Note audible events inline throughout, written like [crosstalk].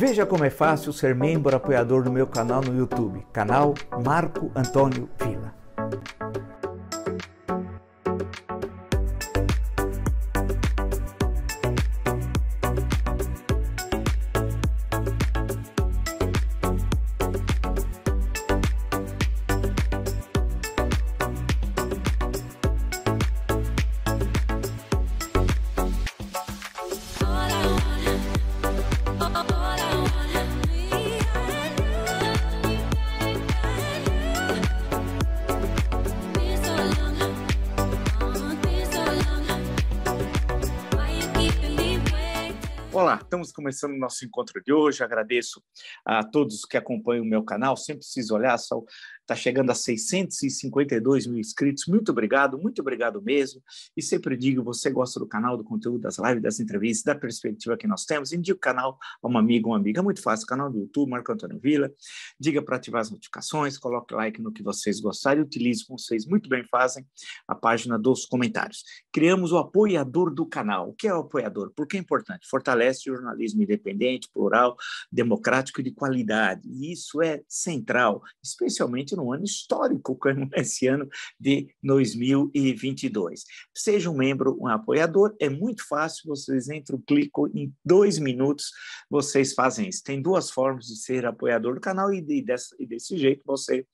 Veja como é fácil ser membro apoiador do meu canal no YouTube, canal Marco Antônio Vila. começando o nosso encontro de hoje. Agradeço a todos que acompanham o meu canal. Sempre preciso olhar, só está chegando a 652 mil inscritos. Muito obrigado, muito obrigado mesmo. E sempre digo, você gosta do canal, do conteúdo, das lives, das entrevistas, da perspectiva que nós temos, indica o canal a um amigo, uma amiga. É muito fácil, canal do YouTube, Marco Antônio Vila. Diga para ativar as notificações, coloque like no que vocês gostarem, utilize como vocês muito bem fazem a página dos comentários. Criamos o apoiador do canal. O que é o apoiador? Por que é importante? Fortalece o jornalismo jornalismo independente, plural, democrático e de qualidade. E isso é central, especialmente no ano histórico, como esse ano de 2022. Seja um membro, um apoiador, é muito fácil, vocês entram, clicam, em dois minutos vocês fazem isso. Tem duas formas de ser apoiador do canal e, de, e desse jeito você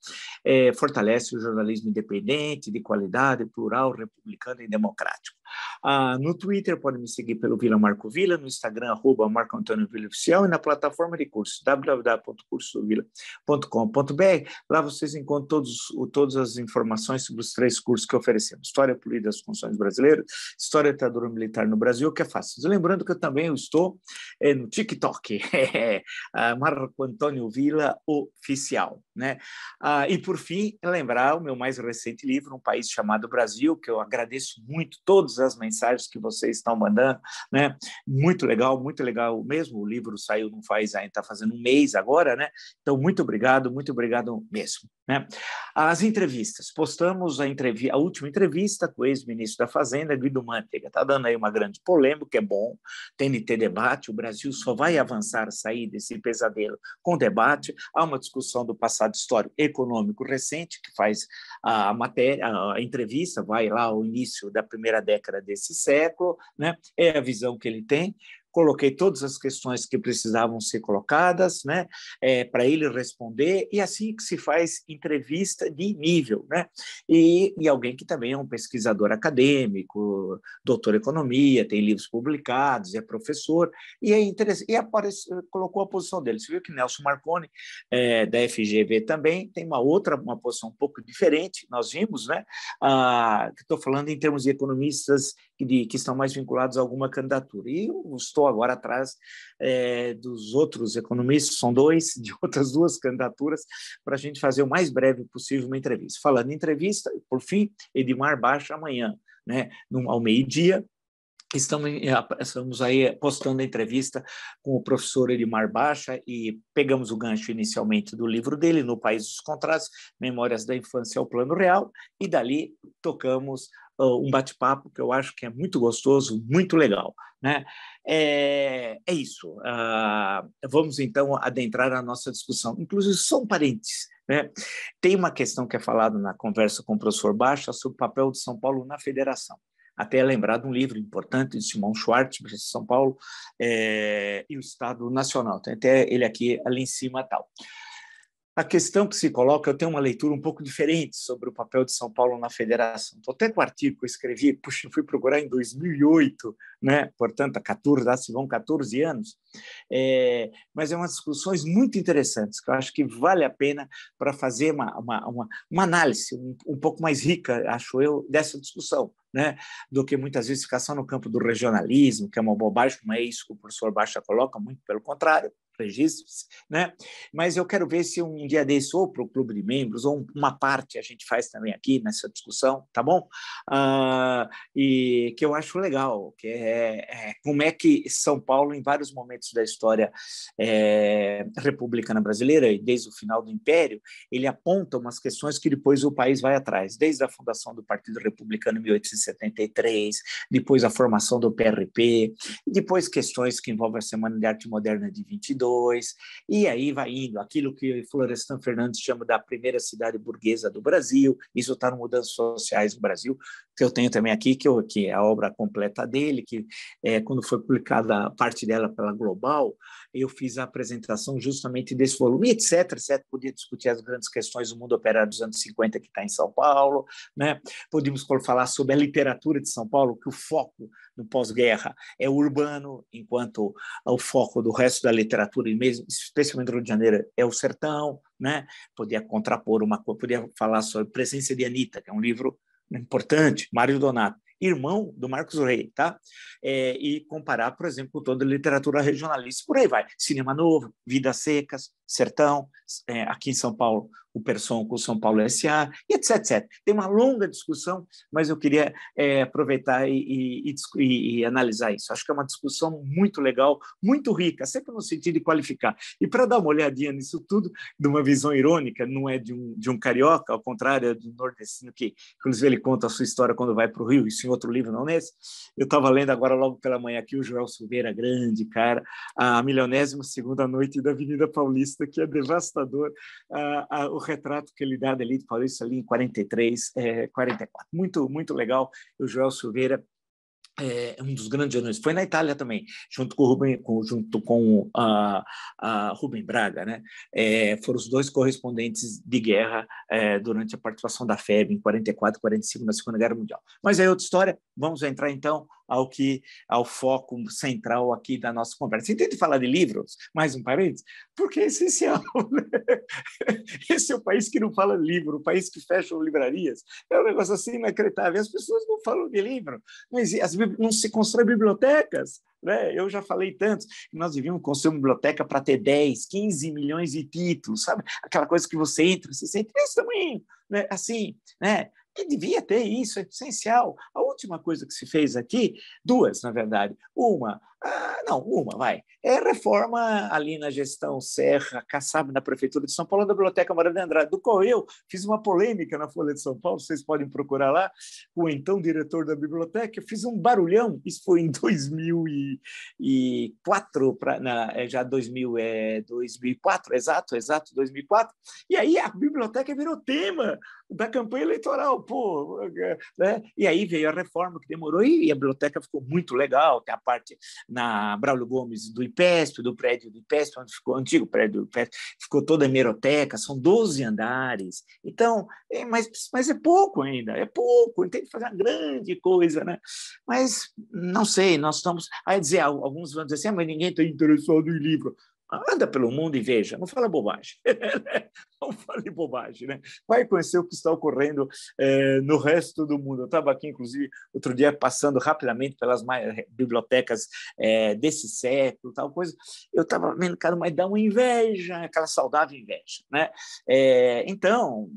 é, fortalece o jornalismo independente, de qualidade, plural, republicano e democrático. Ah, no Twitter, podem me seguir pelo Vila Marco Vila, no Instagram, arroba Marco Antônio Vila Oficial e na plataforma de cursos www.cursovila.com.br Lá vocês encontram todos, todas as informações sobre os três cursos que oferecemos: História Política das Funções Brasileiras, História da Ditadura Militar no Brasil, que é fácil. Lembrando que eu também estou é, no TikTok, [laughs] ah, Marco Antônio Vila Oficial. Né? Ah, e por fim, lembrar o meu mais recente livro, Um País Chamado Brasil, que eu agradeço muito todas as mensagens que vocês estão mandando, né? Muito legal, muito legal mesmo. O livro saiu não faz ainda, está fazendo um mês agora, né? Então, muito obrigado, muito obrigado mesmo. Né? As entrevistas. Postamos a, entrevi a última entrevista com o ex-ministro da Fazenda, Guido Mantega. Está dando aí uma grande polêmica, é bom. tem ter debate, o Brasil só vai avançar, sair desse pesadelo com debate. Há uma discussão do passado histórico econômico recente, que faz a matéria, a entrevista, vai lá ao início da primeira década desse século, né? é a visão que ele tem coloquei todas as questões que precisavam ser colocadas, né, é, para ele responder, e assim que se faz entrevista de nível, né, e, e alguém que também é um pesquisador acadêmico, doutor em economia, tem livros publicados, é professor, e é interessante, e aparece, colocou a posição dele, você viu que Nelson Marconi, é, da FGV também, tem uma outra, uma posição um pouco diferente, nós vimos, né, ah, estou falando em termos de economistas de, que estão mais vinculados a alguma candidatura. E eu estou agora atrás é, dos outros economistas, são dois, de [laughs] outras duas candidaturas, para a gente fazer o mais breve possível uma entrevista. Falando em entrevista, por fim, Edmar Baixa amanhã, né, ao meio-dia, Estamos, eh, estamos aí postando a entrevista com o professor Edmar Baixa e pegamos o gancho inicialmente do livro dele, No País dos Contratos, Memórias da Infância ao Plano Real, e dali tocamos um bate-papo que eu acho que é muito gostoso, muito legal. Né? É, é isso. Ah, vamos então adentrar a nossa discussão. Inclusive, só um parênteses. Né? Tem uma questão que é falada na conversa com o professor Baixa sobre o papel de São Paulo na federação. Até é lembrado um livro importante de Simão Schwartz, de São Paulo, é, e o Estado Nacional. Tem até ele aqui ali em cima tal a questão que se coloca, eu tenho uma leitura um pouco diferente sobre o papel de São Paulo na federação. Estou até com o artigo que eu escrevi, puxa, fui procurar em 2008, né? portanto, há 14, há, se vão 14 anos. É, mas é umas discussões muito interessantes, que eu acho que vale a pena para fazer uma, uma, uma, uma análise um, um pouco mais rica, acho eu, dessa discussão. Né, do que muitas vezes ficar só no campo do regionalismo, que é uma bobagem, como é isso que o professor Baixa coloca, muito pelo contrário registre-se, né? Mas eu quero ver se um dia desse, ou para o clube de membros, ou uma parte a gente faz também aqui nessa discussão, tá bom? Ah, e que eu acho legal, que é, é, como é que São Paulo, em vários momentos da história é, republicana brasileira, e desde o final do Império, ele aponta umas questões que depois o país vai atrás, desde a fundação do Partido Republicano em 1873, depois a formação do PRP, depois questões que envolvem a Semana de Arte Moderna de 22, e aí vai indo, aquilo que Florestan Fernandes chama da primeira cidade burguesa do Brasil, isso está no Mudanças Sociais do Brasil, que eu tenho também aqui, que, eu, que é a obra completa dele, que é, quando foi publicada parte dela pela Global, eu fiz a apresentação justamente desse volume, etc, etc, podia discutir as grandes questões do mundo operário dos anos 50 que está em São Paulo, né? podíamos falar sobre a literatura de São Paulo, que o foco no pós-guerra é urbano, enquanto o foco do resto da literatura, e mesmo, especialmente do Rio de Janeiro, é o sertão. Né? Podia contrapor uma coisa, podia falar sobre Presença de Anitta, que é um livro importante, Mário Donato, irmão do Marcos Rei, tá? É, e comparar, por exemplo, com toda a literatura regionalista, por aí vai. Cinema Novo, Vidas Secas, Sertão, é, aqui em São Paulo, o Person com o São Paulo SA, e etc, etc. Tem uma longa discussão, mas eu queria é, aproveitar e, e, e, e, analisar isso. Acho que é uma discussão muito legal, muito rica, sempre no sentido de qualificar. E para dar uma olhadinha nisso tudo, de uma visão irônica, não é de um, de um carioca, ao contrário, é do nordestino, que inclusive ele conta a sua história quando vai para o Rio, isso em outro livro, não nesse. Eu estava lendo agora, logo pela manhã aqui, o Joel Silveira, grande cara, a milionésima segunda noite da Avenida Paulista, que é devastador uh, uh, o retrato que ele dá da paulista ali em 43, eh, 44. Muito, muito legal. O Joel Silveira é, é um dos grandes jornalistas. Foi na Itália também, junto com o Rubem, com, junto com a, Rubem Braga, né? É, foram os dois correspondentes de guerra é, durante a participação da FEB em 44, 45 na Segunda Guerra Mundial. Mas é outra história. Vamos entrar então ao que ao foco central aqui da nossa conversa. Entende falar de livros? Mais um parênteses, porque é essencial. [laughs] Né? Esse é o país que não fala de livro, o país que fecha livrarias. É um negócio assim inacreditável. As pessoas não falam de livro, mas as, não se constrói bibliotecas. Né? Eu já falei tantos. Nós devíamos construir uma biblioteca para ter 10, 15 milhões de títulos, sabe? Aquela coisa que você entra, você sente esse também. né? assim, né? devia ter isso, é essencial. A última coisa que se fez aqui, duas, na verdade. Uma, ah, não, uma, vai. É reforma ali na gestão Serra, Kassab, na Prefeitura de São Paulo, da Biblioteca de Andrade, do qual eu fiz uma polêmica na Folha de São Paulo, vocês podem procurar lá, o então diretor da biblioteca, eu fiz um barulhão, isso foi em 2004, [laughs] pra, na, é já 2000, é, 2004, exato, exato, 2004, e aí a biblioteca virou tema da campanha eleitoral, pô, né? e aí veio a reforma que demorou, e a biblioteca ficou muito legal, tem a parte na Braulio Gomes do IPESP, do prédio do IPESP, onde ficou o antigo prédio do IPESP, ficou toda a hemeroteca, são 12 andares. Então, é, mas, mas é pouco ainda, é pouco, tem que fazer uma grande coisa, né? Mas não sei, nós estamos. Aí ah, é dizer, alguns vão dizer assim, ah, mas ninguém está interessado em livro. Anda pelo mundo e veja, não fala bobagem. [laughs] não fale bobagem, né? Vai conhecer o que está ocorrendo eh, no resto do mundo. Eu estava aqui, inclusive, outro dia, passando rapidamente pelas eh, bibliotecas eh, desse século, tal coisa. Eu estava vendo, cara, mas dá uma inveja, aquela saudável inveja, né? É, então,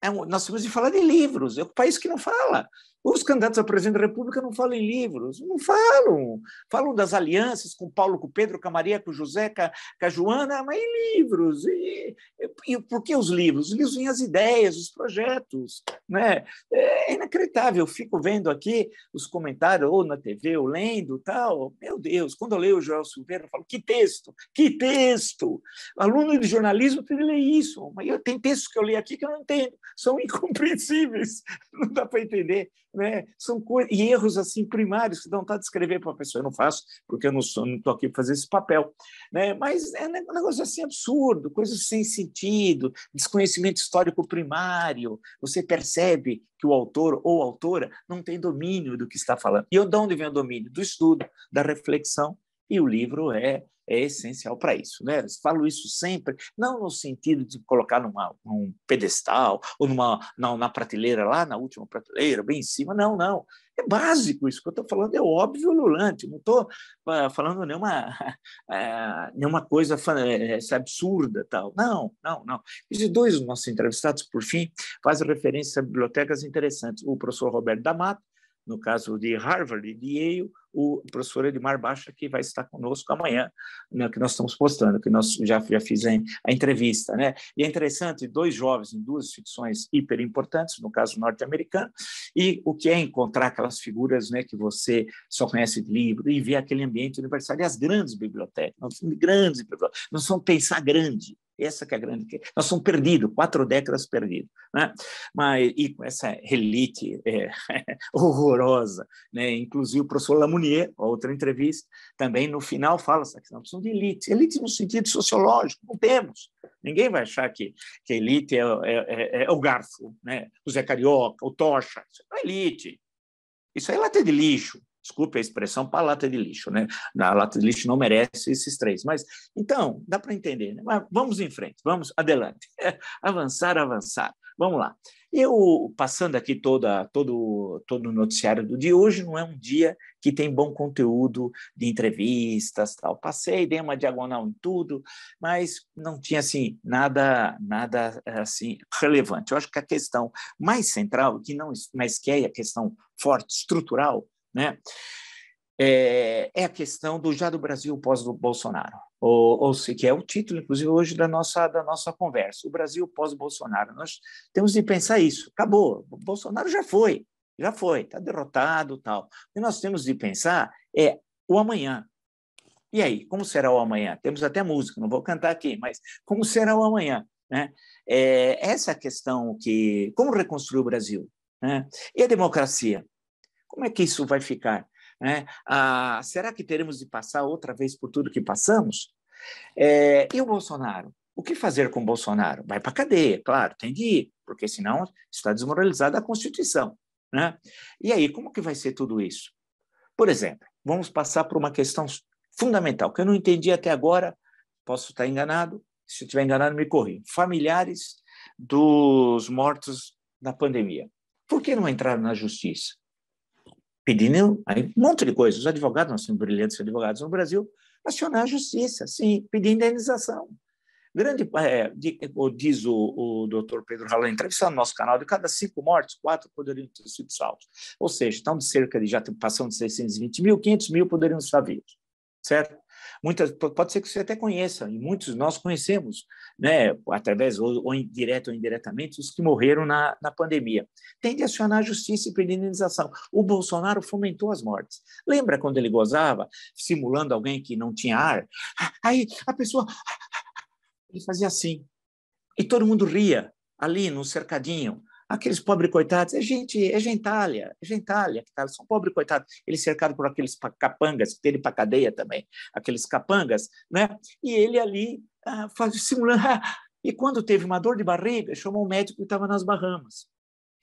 é um, nós temos de falar de livros, é o um país que não fala. Os candidatos a presidente da República não falam em livros, não falam. Falam das alianças com Paulo, com Pedro, com a Maria, com José, com a, Joana, mas em livros. E, e, por que os livros? Os livros vêm as ideias, os projetos. Né? É, é inacreditável. Eu fico vendo aqui os comentários, ou na TV, ou lendo tal. Meu Deus, quando eu leio o Joel Silveira, eu falo: que texto, que texto! Aluno de jornalismo tem que ler isso. Mas eu, tem textos que eu li aqui que eu não entendo, são [laughs] incompreensíveis, não dá para entender. Né? São e erros assim primários que dão vontade de escrever para a pessoa. Eu não faço, porque eu não estou aqui para fazer esse papel. Né? Mas é um negócio assim absurdo, coisas sem sentido, desconhecimento histórico primário. Você percebe que o autor ou autora não tem domínio do que está falando. E eu, de onde vem o domínio? Do estudo, da reflexão. E o livro é é essencial para isso. Né? Eu falo isso sempre, não no sentido de colocar numa, num pedestal ou numa, na, na prateleira lá, na última prateleira, bem em cima, não, não. É básico isso que eu estou falando, é óbvio, Lulante. Não estou ah, falando nenhuma, é, [laughs] nenhuma coisa eh, absurda. tal. Não, não, não. Os dois nossos entrevistados, por fim, fazem referência a bibliotecas interessantes. O professor Roberto D'Amato no caso de Harvard e de Yale, o professor Edmar Baixa, que vai estar conosco amanhã, né, que nós estamos postando, que nós já, já fizemos a entrevista. Né? E é interessante, dois jovens em duas ficções hiper importantes, no caso norte-americano, e o que é encontrar aquelas figuras né, que você só conhece de livro e ver aquele ambiente universitário e as grandes bibliotecas, grandes bibliotecas, não são pensar grande, essa que é a grande questão. Nós somos perdidos, quatro décadas perdidos. Né? Mas, e com essa elite é, [laughs] horrorosa, né? inclusive o professor Lamounier, outra entrevista, também no final fala essa questão, precisamos de elite. Elite no sentido sociológico, não temos. Ninguém vai achar que, que elite é, é, é, é, é o garfo, né? o Zé Carioca, o Tocha. Isso não é elite. Isso aí é lata de lixo. Desculpe a expressão para lata de lixo, né? A lata de lixo não merece esses três. Mas, então, dá para entender, né? Mas vamos em frente, vamos adelante. [laughs] avançar, avançar. Vamos lá. Eu, passando aqui toda, todo, todo o noticiário do dia, hoje não é um dia que tem bom conteúdo de entrevistas, tal. Passei, dei uma diagonal em tudo, mas não tinha, assim, nada, nada, assim, relevante. Eu acho que a questão mais central, que não, mas que é a questão forte, estrutural, né? É, é a questão do já do Brasil pós do Bolsonaro, ou, ou se que é o título, inclusive hoje da nossa da nossa conversa, o Brasil pós Bolsonaro. Nós temos de pensar isso. Acabou, o Bolsonaro já foi, já foi, está derrotado, tal. E nós temos de pensar é o amanhã, e aí, como será o amanhã? Temos até música, não vou cantar aqui, mas como será o amanhã? Né? É, essa é questão que como reconstruir o Brasil né? e a democracia como é que isso vai ficar? Né? Ah, será que teremos de passar outra vez por tudo que passamos? É, e o Bolsonaro? O que fazer com o Bolsonaro? Vai para a cadeia, claro, tem de ir, porque senão está desmoralizada a Constituição. Né? E aí, como que vai ser tudo isso? Por exemplo, vamos passar por uma questão fundamental, que eu não entendi até agora, posso estar enganado, se estiver enganado, me corri. Familiares dos mortos na pandemia. Por que não entraram na justiça? pedindo aí, um monte de coisas. Os advogados, nós somos brilhantes advogados no Brasil, acionar a justiça, sim, pedir indenização. Grande, é, diz o, o doutor Pedro em entrevista no nosso canal, de cada cinco mortes, quatro poderiam ter sido salvos. Ou seja, estão de cerca de, já passando de 620 mil, 500 mil poderiam estar vivos, certo? Muitas, pode ser que você até conheça, e muitos nós conhecemos, né, através ou, ou ou indiretamente, os que morreram na, na pandemia. Tem de acionar a justiça e pedir indenização. O Bolsonaro fomentou as mortes. Lembra quando ele gozava, simulando alguém que não tinha ar? Aí a pessoa. Ele fazia assim. E todo mundo ria, ali no cercadinho. Aqueles pobres coitados, é gente, é gentalha, é gentalha que tá, são pobres coitados. Ele cercado por aqueles capangas, que tem ele para cadeia também, aqueles capangas, né? E ele ali ah, faz, simulando. [laughs] E quando teve uma dor de barriga, chamou um médico que estava nas Bahamas.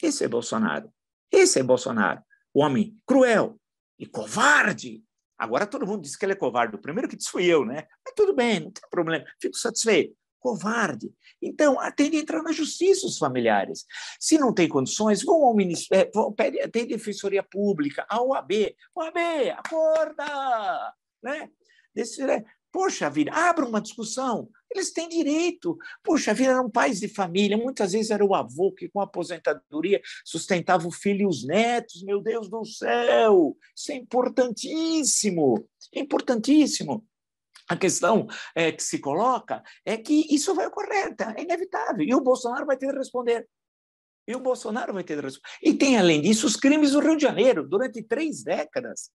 Esse é Bolsonaro. Esse é Bolsonaro. O homem cruel e covarde. Agora todo mundo diz que ele é covarde. O primeiro que disse fui eu, né? Mas tudo bem, não tem problema. Fico satisfeito covarde. Então, atende a entrar na justiça os familiares. Se não tem condições, vão ao ministério, pede, tem defensoria pública, a OAB. OAB, acorda! Né? Desse, né? Poxa vida, abra uma discussão. Eles têm direito. Poxa vida, eram pais de família. Muitas vezes era o avô que, com a aposentadoria, sustentava o filho e os netos. Meu Deus do céu! Isso é importantíssimo! É importantíssimo. A questão é, que se coloca é que isso vai ocorrer, tá? é inevitável. E o Bolsonaro vai ter de responder. E o Bolsonaro vai ter de responder. E tem, além disso, os crimes do Rio de Janeiro. Durante três décadas,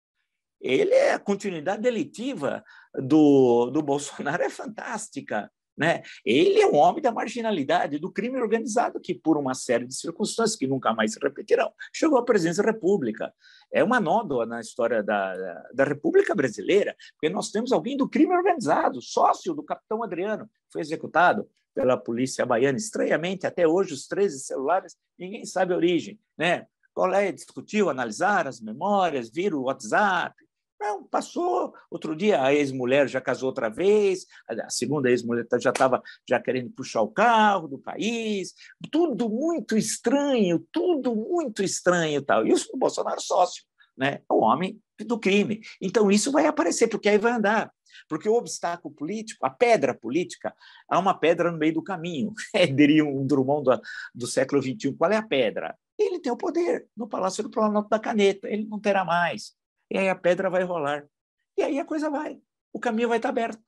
ele é a continuidade delitiva do, do Bolsonaro é fantástica. Né? Ele é um homem da marginalidade, do crime organizado, que por uma série de circunstâncias que nunca mais se repetirão, chegou à presidência da República. É uma nódoa na história da, da República Brasileira, porque nós temos alguém do crime organizado, sócio do capitão Adriano, foi executado pela polícia baiana. Estranhamente, até hoje, os 13 celulares, ninguém sabe a origem. Né? É, discutiu, analisar as memórias, vira o WhatsApp, não, passou. Outro dia a ex-mulher já casou outra vez, a segunda ex-mulher tá, já estava já querendo puxar o carro do país. Tudo muito estranho, tudo muito estranho tal. E o Bolsonaro sócio, né? É o homem do crime. Então isso vai aparecer, porque aí vai andar. Porque o obstáculo político, a pedra política, há uma pedra no meio do caminho. [laughs] É, diria um Drummond do, do século XXI. Qual é a pedra? Ele tem o poder no Palácio do Planalto da Caneta, ele não terá mais e aí a pedra vai rolar. E aí a coisa vai, o caminho vai estar aberto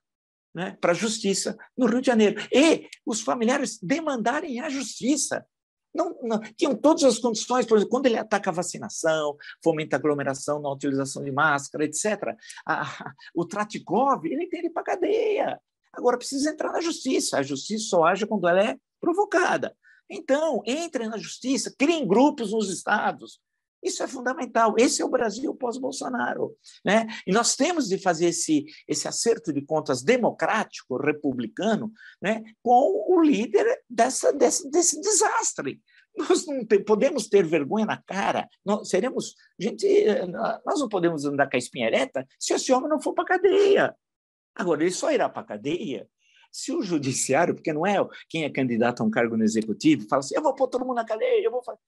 né, para a justiça no Rio de Janeiro. E os familiares demandarem a justiça. Não, não, tinham todas as condições, por exemplo, quando ele ataca a vacinação, fomenta a aglomeração na utilização de máscara, etc. A, o Tratikov, ele tem ele para cadeia. Agora precisa entrar na justiça. A justiça só age quando ela é provocada. Então, entrem na justiça, criem grupos nos estados, isso é fundamental. Esse é o Brasil pós-Bolsonaro. Né? E nós temos de fazer esse, esse acerto de contas democrático, republicano, né? com o líder dessa, desse, desse desastre. Nós não te, podemos ter vergonha na cara. Nós seremos, gente, nós não podemos andar com a espinha ereta se esse homem não for para a cadeia. Agora, ele só irá para a cadeia se o judiciário, porque não é quem é candidato a um cargo no executivo, fala assim: eu vou pôr todo mundo na cadeia, eu vou falar.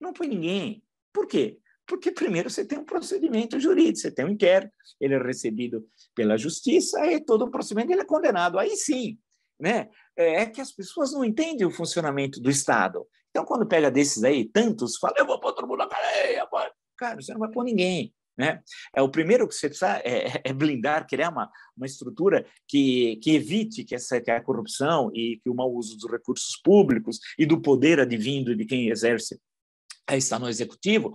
Não põe ninguém. Por quê? Porque primeiro você tem um procedimento jurídico, você tem um inquérito, ele é recebido pela justiça, e todo o procedimento, ele é condenado. Aí sim, né? É, é que as pessoas não entendem o funcionamento do Estado. Então, quando pega desses aí, tantos, fala, eu vou pôr todo mundo na cadeia. Pô. Cara, você não vai pôr ninguém. Né? É o primeiro que você precisa é, é, é blindar, criar uma, uma estrutura que, que evite que essa que a corrupção e que o mau uso dos recursos públicos e do poder advindo de quem exerce é está no executivo,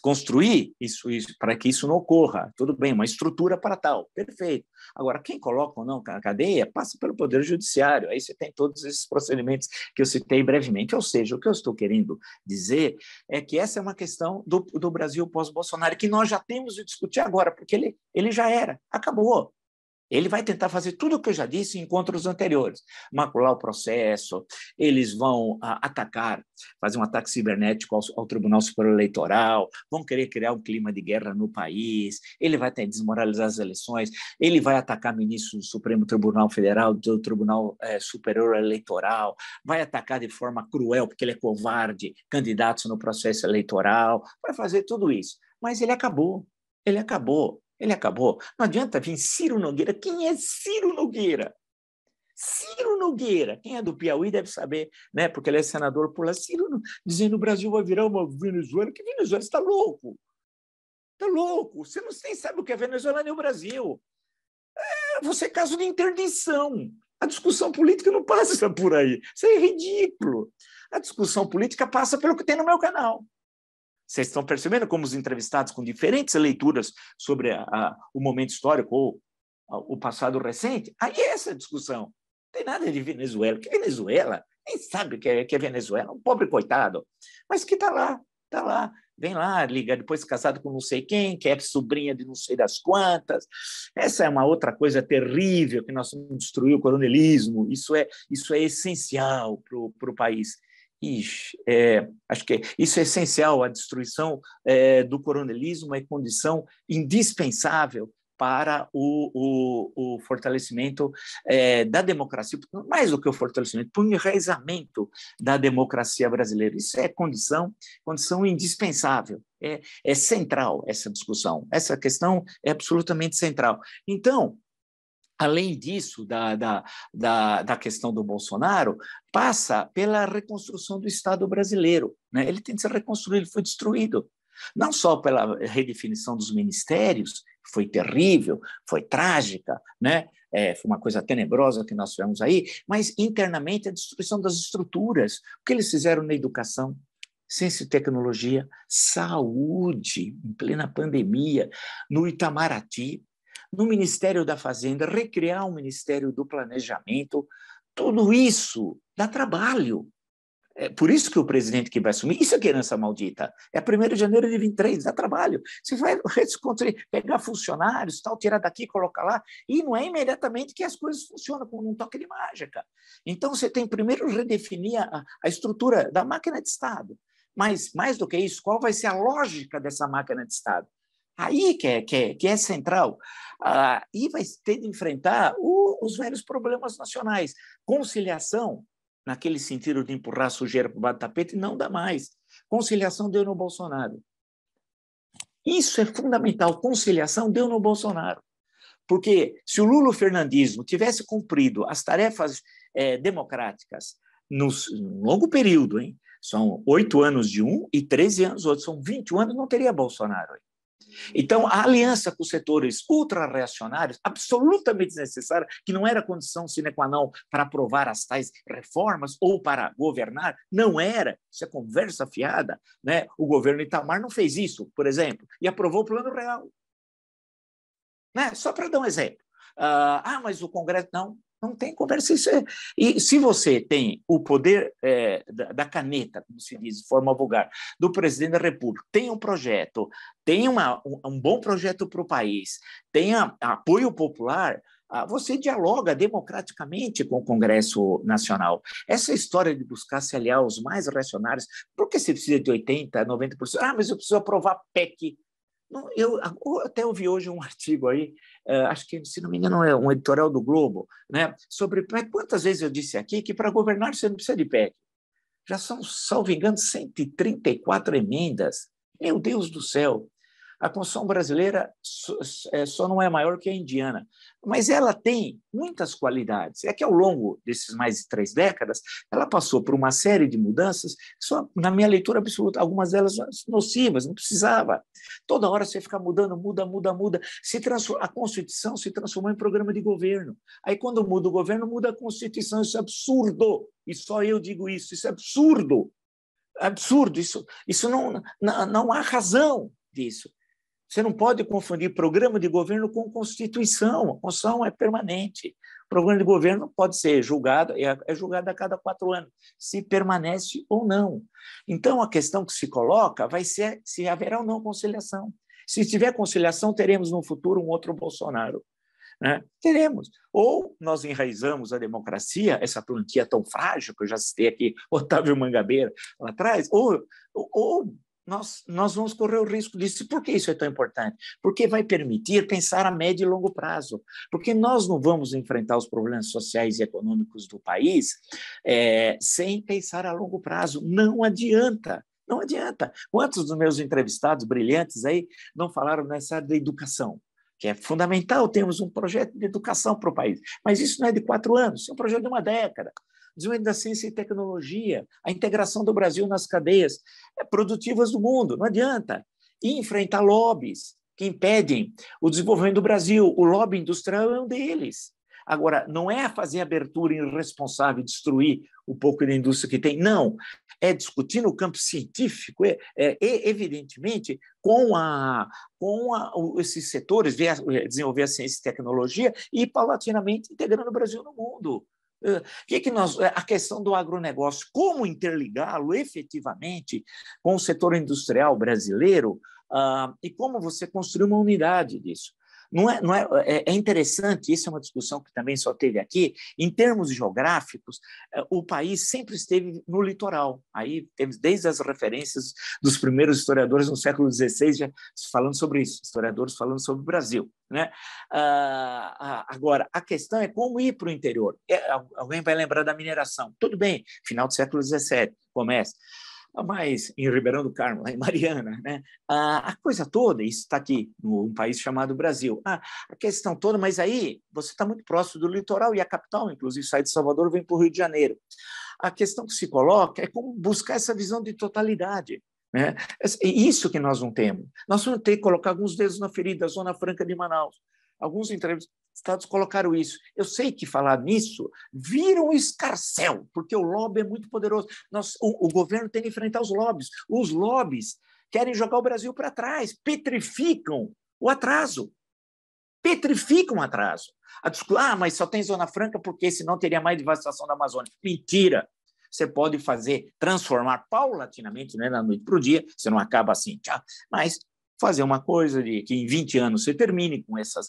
construir isso, isso para que isso não ocorra. Tudo bem, uma estrutura para tal, perfeito. Agora, quem coloca ou não na cadeia passa pelo Poder Judiciário. Aí você tem todos esses procedimentos que eu citei brevemente. Ou seja, o que eu estou querendo dizer é que essa é uma questão do, do Brasil pós-Bolsonaro, que nós já temos de discutir agora, porque ele, ele já era, acabou. Ele vai tentar fazer tudo o que eu já disse em encontros anteriores: macular o processo, eles vão ah, atacar, fazer um ataque cibernético ao, ao, Tribunal Superior Eleitoral, vão querer criar um clima de guerra no país, ele vai até desmoralizar as eleições, ele vai atacar ministros do Supremo Tribunal Federal, do Tribunal eh, Superior Eleitoral, vai atacar de forma cruel, porque ele é covarde, candidatos no processo eleitoral, vai fazer tudo isso. Mas ele acabou, ele acabou. Ele acabou. Não adianta vir Ciro Nogueira. Quem é Ciro Nogueira? Ciro Nogueira, quem é do Piauí deve saber, né? Porque ele é senador por lá. Ciro dizendo que o Brasil vai virar uma Venezuela. Que Venezuela está louco? Está louco? Você não nem sabe o que é Venezuela nem o Brasil. É, você é caso de interdição. A discussão política não passa por aí. Isso é ridículo. A discussão política passa pelo que tem no meu canal. Vocês estão percebendo como os entrevistados com diferentes leituras sobre a, a, o momento histórico ou a, o passado recente? Aí é essa discussão. Não tem nada de Venezuela. Que Venezuela? Nem sabe o que é, que é Venezuela. Um pobre coitado. Mas que está lá, está lá. Vem lá, liga, depois casado com não sei quem, que é sobrinha de não sei das quantas. Essa é uma outra coisa terrível que nós destruiu o coronelismo. Isso é, isso é essencial para o país. É, acho que é, isso é essencial. A destruição é, do coronelismo é condição indispensável para o, o, o fortalecimento é, da democracia, mais do que o fortalecimento, para o enraizamento da democracia brasileira. Isso é condição, condição indispensável. É, é central essa discussão. Essa questão é absolutamente central. Então, além disso, da, da, da, da, questão do Bolsonaro, passa pela reconstrução do Estado brasileiro. Né? Ele tem que ser reconstruído, ele foi destruído. Não só pela redefinição dos ministérios, foi terrível, foi trágica, né? É, foi uma coisa tenebrosa que nós tivemos aí, mas internamente a destruição das estruturas, o que eles fizeram na educação, ciência e tecnologia, saúde, em plena pandemia, no Itamaraty, no Ministério da Fazenda, recriar o Ministério do Planejamento, tudo isso dá trabalho. É por isso que o presidente que vai assumir, isso é, é herança maldita, é 1 de janeiro de 23, dá trabalho. Você vai [laughs] pegar funcionários, tal, tirar daqui, colocar lá, e não é imediatamente que as coisas funcionam, com um toque de mágica. Então, você tem primeiro redefinir a, a estrutura da máquina de Estado. Mas, mais do que isso, qual vai ser a lógica dessa máquina de Estado? Aí que é, que é, que é central. Ah, e vai ter de enfrentar o, os velhos problemas nacionais. Conciliação, naquele sentido de empurrar sujeira para o do tapete, não dá mais. Conciliação deu no Bolsonaro. Isso é fundamental. Conciliação deu no Bolsonaro. Porque se o Lula Fernandismo tivesse cumprido as tarefas é, democráticas nos, num longo período, hein? são oito anos de um e 13 anos outros outro, são 21 anos, não teria Bolsonaro. Hein? Então, a aliança com os setores ultra-reacionários, absolutamente necessária, que não era condição sine qua non para aprovar as tais reformas ou para governar, não era. Isso é conversa fiada. Né? O governo Itamar não fez isso, por exemplo, e aprovou o Plano Real. Né? Só para dar um exemplo. ah, ah mas o Congresso. Não, não tem conversa. Isso é... E se você tem o poder é, da, caneta, como se diz de forma vulgar, do presidente da República, tem um projeto, tem uma, um, bom projeto para o país, tem a, a apoio popular, ah, você dialoga democraticamente com o Congresso Nacional. Essa história de buscar se aliar aos mais reacionários, por que você precisa de 80%, 90%? Ah, mas eu preciso aprovar PEC. Eu até ouvi hoje um [laughs] artigo aí eh, acho que, se não me engano, é um editorial do Globo, né, sobre Quantas vezes eu disse aqui que para governar você não precisa de PEC? Já são, salvo engano, 134 emendas. Meu Deus do céu! A Constituição brasileira é, só não é maior que a indiana, mas ela tem muitas qualidades. É que ao longo desses mais de três décadas, ela passou por uma série de mudanças, só na minha leitura absoluta, algumas delas nocivas, não precisava. Toda hora você fica mudando, muda, muda, muda. Se a Constituição se transformou em programa de governo. Aí quando muda o governo, muda a Constituição. Isso é absurdo. E só eu digo isso. Isso é absurdo absurdo isso isso não, não não há razão disso você não pode confundir programa de governo com Constituição. A Constituição é permanente. O programa de governo pode ser julgado, é, é julgado a cada quatro anos, se permanece ou não. Então, a questão que se coloca vai ser se haverá ou não conciliação. Se tiver conciliação, teremos no futuro um outro Bolsonaro. Né? Teremos. Ou nós enraizamos a democracia, essa plantia tão frágil, que eu já citei aqui, Otávio Mangabeira lá atrás, ou, ou nós, nós vamos correr o risco disso. Por que isso é tão importante? Porque vai permitir pensar a médio e longo prazo. Porque nós não vamos enfrentar os problemas sociais e econômicos do país é, sem pensar a longo prazo. Não adianta. Não adianta. Quantos dos meus entrevistados brilhantes aí não falaram nessa área da educação? Que é fundamental termos um projeto de educação para o país. Mas isso não é de quatro anos, é um projeto de uma década desenvolvimento da ciência e tecnologia, a integração do Brasil nas cadeias é, produtivas do mundo. Não adianta. E enfrentar lobbies que impedem o desenvolvimento do Brasil. O lobby industrial é um deles. Agora, não é fazer abertura irresponsável e destruir o pouco da indústria que tem, não. É discutir no campo científico, é, é evidentemente, com, a, com a, esses setores, desenvolver a ciência e tecnologia e, paulatinamente, integrando o Brasil no mundo. O que, é que nós, é, a questão do agronegócio, como interligá-lo efetivamente com o setor industrial brasileiro uh, e como você construir uma unidade disso. Não é, não é, é, é interessante, isso é uma discussão que também só teve aqui, em termos geográficos, o país sempre esteve no litoral. Aí temos desde as referências dos primeiros historiadores no século XVI já falando sobre isso, historiadores falando sobre o Brasil. Né? Ah, ah, agora, a questão é como ir para o interior. É, alguém vai lembrar da mineração. Tudo bem, final do século XVII começa. Ah, mas em Ribeirão do Carmo, lá em Mariana, né? Ah, a coisa toda, isso está aqui, num país chamado Brasil. Ah, a questão toda, mas aí você está muito próximo do litoral e a capital, inclusive, sai de Salvador vem para o Rio de Janeiro. A questão que se coloca é como buscar essa visão de totalidade. Né? É isso que nós não temos. Nós vamos ter que colocar alguns dedos na ferida, Zona Franca de Manaus. Alguns entrevistados colocaram isso. Eu sei que falar nisso vira um escarcel, porque o lobby é muito poderoso. Nós, o, o governo tem que enfrentar os lobbies. Os lobbies querem jogar o Brasil para trás, petrificam o atraso. Petrificam o atraso. Ah, mas só tem Zona Franca porque senão teria mais devastação da Amazônia. Mentira! você pode fazer, transformar paulatinamente, é, da noite para o dia, você não acaba assim, tchau, mas fazer uma coisa de que em 20 anos você termine com essas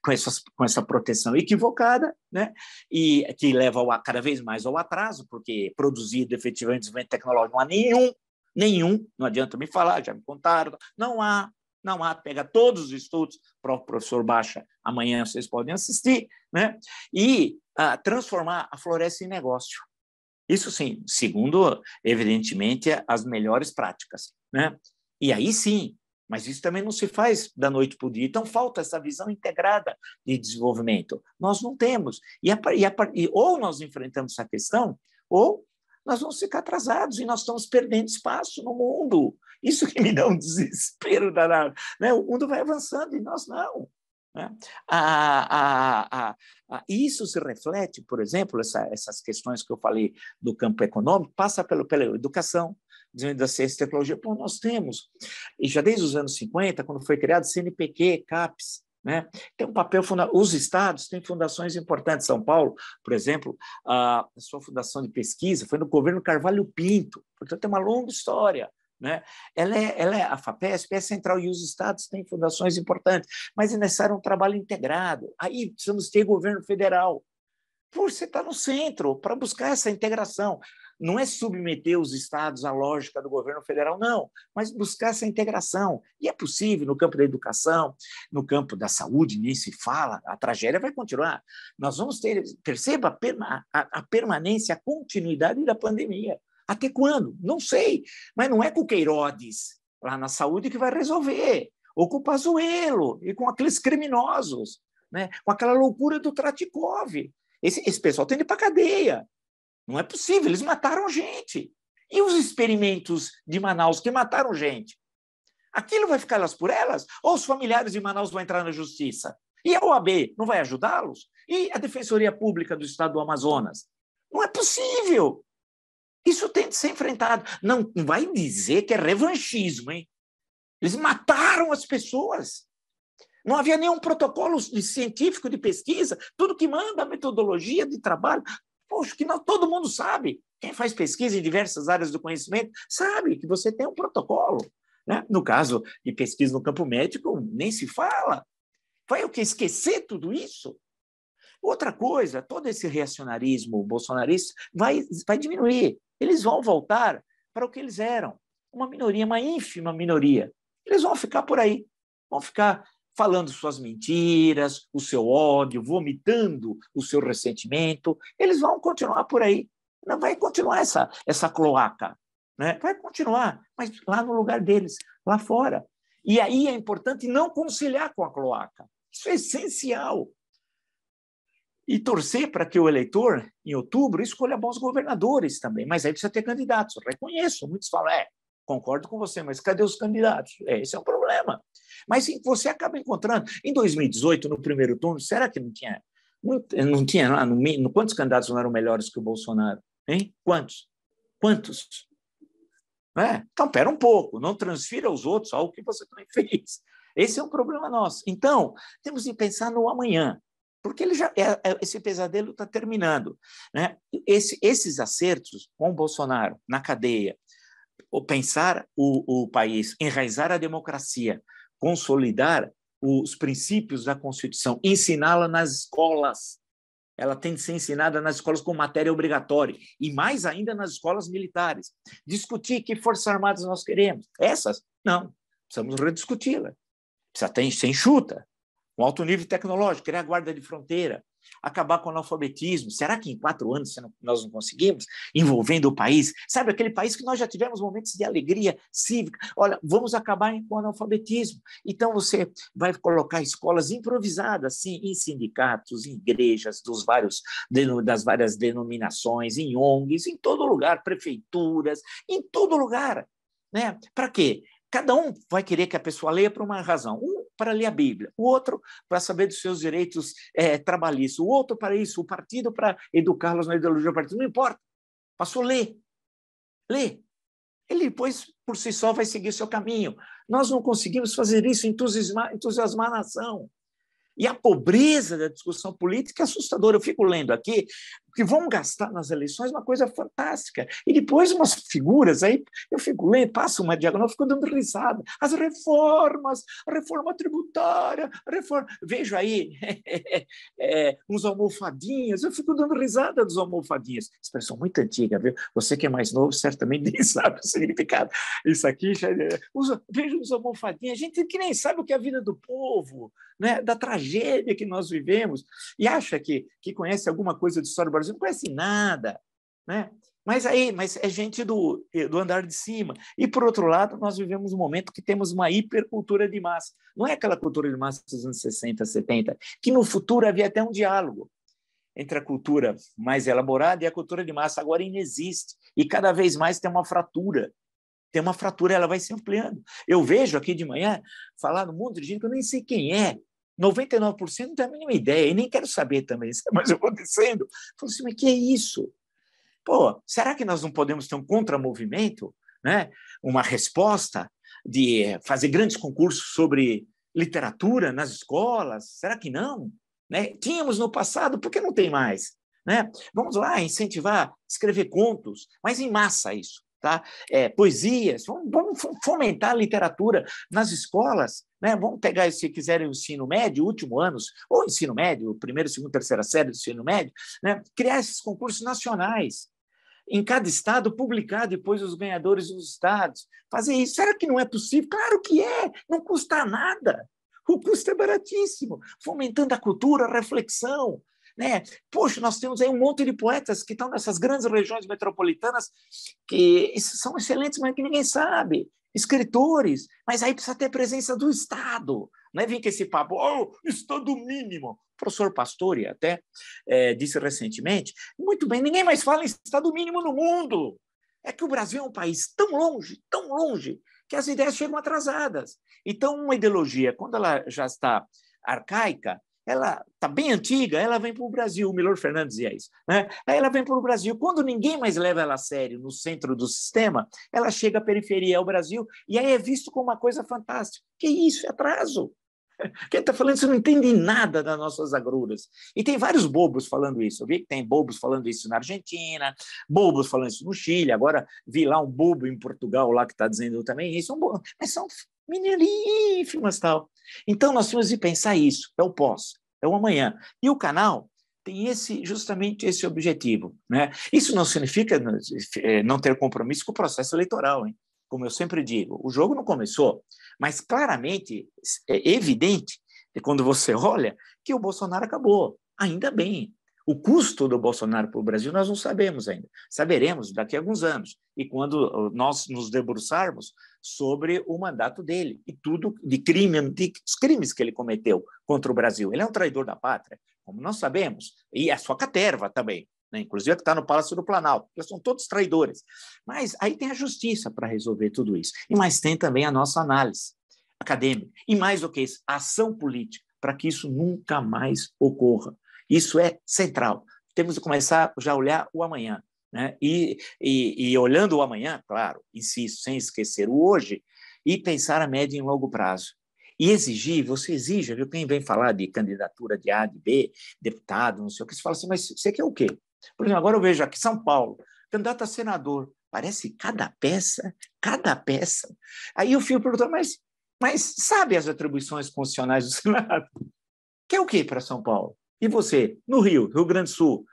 com, essas, com essa proteção equivocada, né? E que leva ao, cada vez mais ao atraso, porque produzido efetivamente desenvolvimento tecnológico não há nenhum, nenhum, não adianta me falar, já me contaram, não há, não há, pega todos os estudos, o professor Baixa, amanhã vocês podem assistir, né? E ah, transformar a floresta em negócio. Isso sim, segundo, evidentemente, as melhores práticas. Né? E aí sim, mas isso também não se faz da noite para o dia. Então, falta essa visão integrada de desenvolvimento. Nós não temos. E, a, e, a, e ou nós enfrentamos essa questão, ou nós vamos ficar atrasados e nós estamos perdendo espaço no mundo. Isso que me dá um [laughs] desespero danado. Né? O mundo vai avançando e nós não. Né? A, isso se reflete, por exemplo, essa, essas questões que eu falei do campo econômico, passa pelo, pela educação, desenvolvimento da ciência e tecnologia. Bom, nós temos, e já desde os anos 50, quando foi criado CNPq, CAPES, né? Tem um papel fundamental. Os estados têm fundações importantes. São Paulo, por exemplo, a sua fundação de pesquisa foi no governo Carvalho Pinto. Portanto, tem uma longa história né? Ela, é, ela é a FAPESP é central e os estados têm fundações importantes, mas é necessário um trabalho integrado. Aí precisamos ter governo federal. por você está no centro para buscar essa integração. Não é submeter os estados à lógica do governo federal, não, mas buscar essa integração. E é possível no campo da educação, no campo da saúde, nem se fala, a tragédia vai continuar. Nós vamos ter, perceba a, permanência, a continuidade da pandemia. Até quando? Não sei. Mas não é com Queirodes lá na saúde que vai resolver, ou com o Pazuello e com aqueles criminosos, né? com aquela loucura do Tratikov. Esse, esse pessoal tem de ir para cadeia. Não é possível, eles mataram gente. E os experimentos de Manaus que mataram gente? Aquilo vai ficar elas por elas? Ou os familiares de Manaus vão entrar na justiça? E a OAB não vai ajudá-los? E a Defensoria Pública do Estado do Amazonas? Não é possível. Isso tem de ser enfrentado. Não vai dizer que é revanchismo, hein? Eles mataram as pessoas. Não havia nenhum protocolo científico de pesquisa, tudo que manda a metodologia de trabalho. Poxa, que não, todo mundo sabe. Quem faz pesquisa em diversas áreas do conhecimento sabe que você tem um protocolo. Né? No caso de pesquisa no campo médico, nem se fala. Vai o que esquecer tudo isso? Outra coisa, todo esse reacionarismo bolsonarista vai, vai diminuir eles vão voltar para o que eles eram, uma minoria, uma ínfima minoria. Eles vão ficar por aí, vão ficar falando suas mentiras, o seu ódio, vomitando o seu ressentimento. Eles vão continuar por aí. Não vai continuar essa essa cloaca, né? Vai continuar, mas lá no lugar deles, lá fora. E aí é importante não conciliar com a cloaca. Isso é essencial e torcer para que o eleitor, em outubro, escolha bons governadores também. Mas aí precisa ter candidatos. Eu reconheço, muitos falam, é, concordo com você, mas cadê os candidatos? É, esse é o problema. Mas você acaba encontrando. Em 2018, no primeiro turno, será que não tinha. Não, não tinha lá, no, no, quantos candidatos não eram melhores que o Bolsonaro? Hein? Quantos? Quantos? É, então, pera um pouco, não transfira aos outros algo que você também [laughs] fez. Esse é um problema nosso. Então, temos de pensar no amanhã porque ele já é, é, esse pesadelo está terminando, né? Esse, esses acertos com o Bolsonaro na cadeia, pensar o, o país, enraizar a democracia, consolidar os princípios da Constituição, ensiná-la nas escolas. Ela tem de ser ensinada nas escolas com matéria obrigatória e mais ainda nas escolas militares. Discutir que forças armadas nós queremos. Essas não, precisamos rediscuti-la. Precisa ter, sem enxuta, um alto nível tecnológico, criar guarda de fronteira, acabar com o analfabetismo. Será que em quatro anos nós não conseguimos? Envolvendo o país. Sabe aquele país que nós já tivemos momentos de alegria cívica? Olha, vamos acabar com o analfabetismo. Então você vai colocar escolas improvisadas, sim, em sindicatos, em igrejas dos vários, das várias denominações, em ONGs, em todo lugar, prefeituras, em todo lugar. Né? Para quê? Cada um vai querer que a pessoa leia por uma razão. Um para ler a Bíblia, o outro para saber dos seus direitos é, trabalhistas, o outro para isso, o partido para educá-los na ideologia do partido, não importa. Passou a ler. Lê. Ele depois, por si só, vai seguir seu caminho. Nós não conseguimos fazer isso, entusiasmar, entusiasmar a nação. E a pobreza da discussão política é assustadora. Eu fico lendo aqui porque vão gastar nas eleições uma coisa fantástica. E depois umas figuras aí, eu fico lendo, passo uma diagonal, fico dando risada. As reformas, a reforma tributária, a reforma. Vejo aí [laughs] é, uns almofadinhas, eu fico dando risada dos almofadinhas. Expressão muito antiga, viu? Você que é mais novo, certamente [laughs] nem sabe o significado. Isso aqui, já... É, vejo uns almofadinhas, gente que nem sabe o que é a vida do povo, né? da tragédia que nós vivemos, e acha que, que conhece alguma coisa de história não conhece nada, né? Mas aí, mas é gente do, do andar de cima. E por outro lado, nós vivemos um momento que temos uma hipercultura de massa. Não é aquela cultura de massa dos anos 60, 70, que no futuro havia até um diálogo entre a cultura mais elaborada e a cultura de massa. Agora inexiste. E cada vez mais tem uma fratura. Tem uma fratura, ela vai se ampliando. Eu vejo aqui de manhã falar no mundo de gente que eu nem sei quem é, 99% não tem a mínima ideia, e nem quero saber também se é mais acontecendo. Falei assim, mas que é isso? Pô, será que nós não podemos ter um contramovimento, né? uma resposta de eh, fazer grandes concursos sobre literatura nas escolas? Será que não? Né? Tínhamos no passado, por que não tem mais? Né? Vamos lá incentivar, escrever contos, mas em massa isso. Tá? É, poesias, vamos, vamos fomentar a literatura nas escolas, né? Vamos pegar, se quiserem, o ensino médio, último anos, ou ensino médio, primeiro, segundo, terceira série do ensino médio, né? criar esses concursos nacionais. Em cada estado, publicar depois os ganhadores dos estados. Fazer isso. Será que não é possível? Claro que é! Não custa nada. O custo é baratíssimo, fomentando a cultura, a reflexão, né? Poxa, nós temos aí um monte de poetas que estão nessas grandes regiões metropolitanas que são excelentes, mas que ninguém sabe. Escritores, mas aí precisa ter presença do Estado. Não é vir com esse papo, oh, Estado mínimo. O professor Pastore até é, disse recentemente, muito bem, ninguém mais fala em Estado mínimo no mundo. É que o Brasil é um país tão longe, tão longe, que as ideias chegam atrasadas. Então, uma ideologia, quando ela já está arcaica, ela está bem antiga, ela vem para o Brasil, o Milor Fernandes dizia isso. Né? Aí ela vem para o Brasil. Quando ninguém mais leva ela a sério no centro do sistema, ela chega à periferia, ao é Brasil, e aí é visto como uma coisa fantástica. Que isso? É atraso. [laughs] Quem está falando isso não entende nada das nossas agruras. E tem vários bobos falando isso. Eu vi que tem bobos falando isso na Argentina, bobos falando isso no Chile. Agora vi lá um bobo em Portugal lá que está dizendo também isso. Um Mas são Meninas ínfimas tal. Então, nós temos de pensar isso, é o pós, é o amanhã. E o canal tem esse justamente esse objetivo. Né? Isso não significa eh, não ter compromisso com o processo eleitoral, hein? como eu sempre digo, o jogo não começou, mas claramente, é evidente, quando você [laughs] olha, que o Bolsonaro acabou. Ainda bem, o custo do Bolsonaro para o Brasil nós não sabemos ainda. Saberemos daqui a alguns anos e quando uh, nós nos debruçarmos sobre o mandato dele e tudo de crime, de, os crimes que ele cometeu contra o Brasil. Ele é um traidor da pátria, como nós sabemos, e a é sua caterva também, né? inclusive a é que está no Palácio do Planalto, porque são todos traidores. Mas aí tem a justiça para resolver tudo isso, e mais tem também a nossa análise acadêmica, e mais do que isso, a ação política para que isso nunca mais ocorra. Isso é central. Temos que começar já a olhar o amanhã. Né? E, e, e olhando o amanhã, claro, insisto, sem esquecer o hoje, e pensar a média em longo prazo e exigir, você exige, viu? Quem vem falar de candidatura de A, de B, deputado, não sei o que, você fala assim, mas você quer o quê? Por exemplo, agora eu vejo aqui São Paulo, candidato a senador, parece cada peça, cada peça. Aí eu fico perguntando, mas, mas sabe as atribuições constitucionais do Senado? [laughs] Quer o quê para São Paulo? E você, no Rio, Rio Grande do Sul,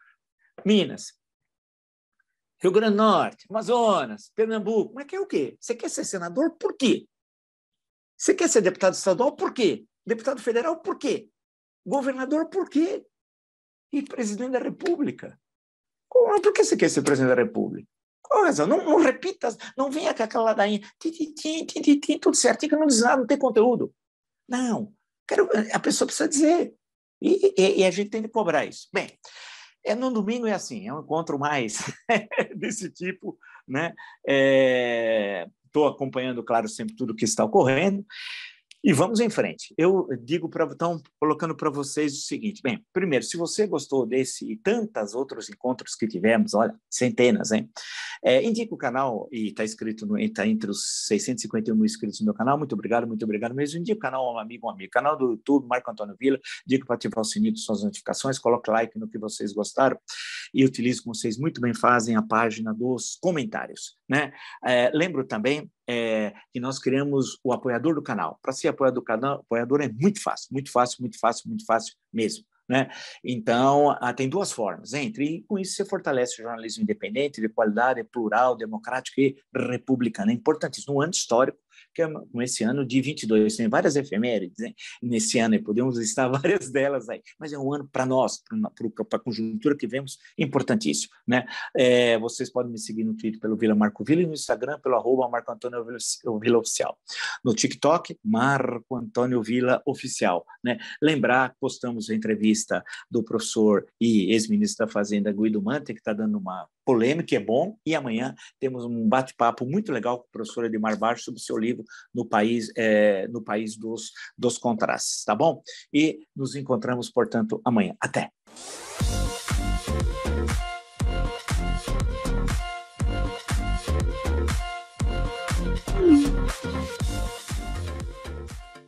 Minas, Rio Grande do Norte, Amazonas, Pernambuco, mas quer o quê? Você quer ser senador? Por quê? Você quer ser deputado estadual? Por quê? Deputado federal? Por quê? Governador? Por quê? E presidente da República? Por que você quer ser presidente da República? Qual a razão? Não, não repita, não venha com aquela ladainha, tititim, tititim, tudo certinho, que não diz nada, não tem conteúdo. Não. Quero, a pessoa precisa dizer. E, e, e a gente tem que cobrar isso. Bem, é, no domingo é assim, é um encontro mais [laughs] desse tipo, né? Estou é, acompanhando, claro, sempre tudo o que está ocorrendo. E vamos em frente. Eu digo para então, colocando para vocês o seguinte, bem, primeiro, se você gostou desse e tantos outros encontros que tivemos, olha, centenas, hein? É, indica o canal e está inscrito no está entre os 651 mil inscritos no meu canal. Muito obrigado, muito obrigado mesmo. Indica o canal a um amigo, um amigo. Canal do YouTube, Marco Antônio Vila. Digo para ativar o sininho de suas notificações, coloque like no que vocês gostaram e utilize como vocês muito bem fazem a página dos comentários, né? É, lembro também é, que nós criamos o apoiador do canal. Para ser apoiador do canal, apoiador é muito fácil, muito fácil, muito fácil, muito fácil mesmo. Né? Então, ah, tem duas formas. Entre e com isso você fortalece o jornalismo independente, de qualidade, plural, democrático e republicano. É importante isso. No ano histórico, que é esse ano de 22. Tem várias efemérides né? nesse ano, e podemos listar [laughs] várias delas aí, mas é um ano para nós, para a conjuntura que vemos, importantíssimo. Né? É, vocês podem me seguir no Twitter pelo Vila Marco Vila e no Instagram pelo arroba Marco Antônio Vila Oficial. No TikTok, Marco Antônio Vila Oficial. Né? Lembrar, postamos a entrevista do professor e ex-ministro da Fazenda, Guido Mante, que está dando uma polêmico, é bom. E amanhã temos um bate-papo muito legal com o professor Edmar Barros sobre o seu livro No País, é, no país dos, dos Contrastes, tá bom? E nos encontramos, portanto, amanhã. Até!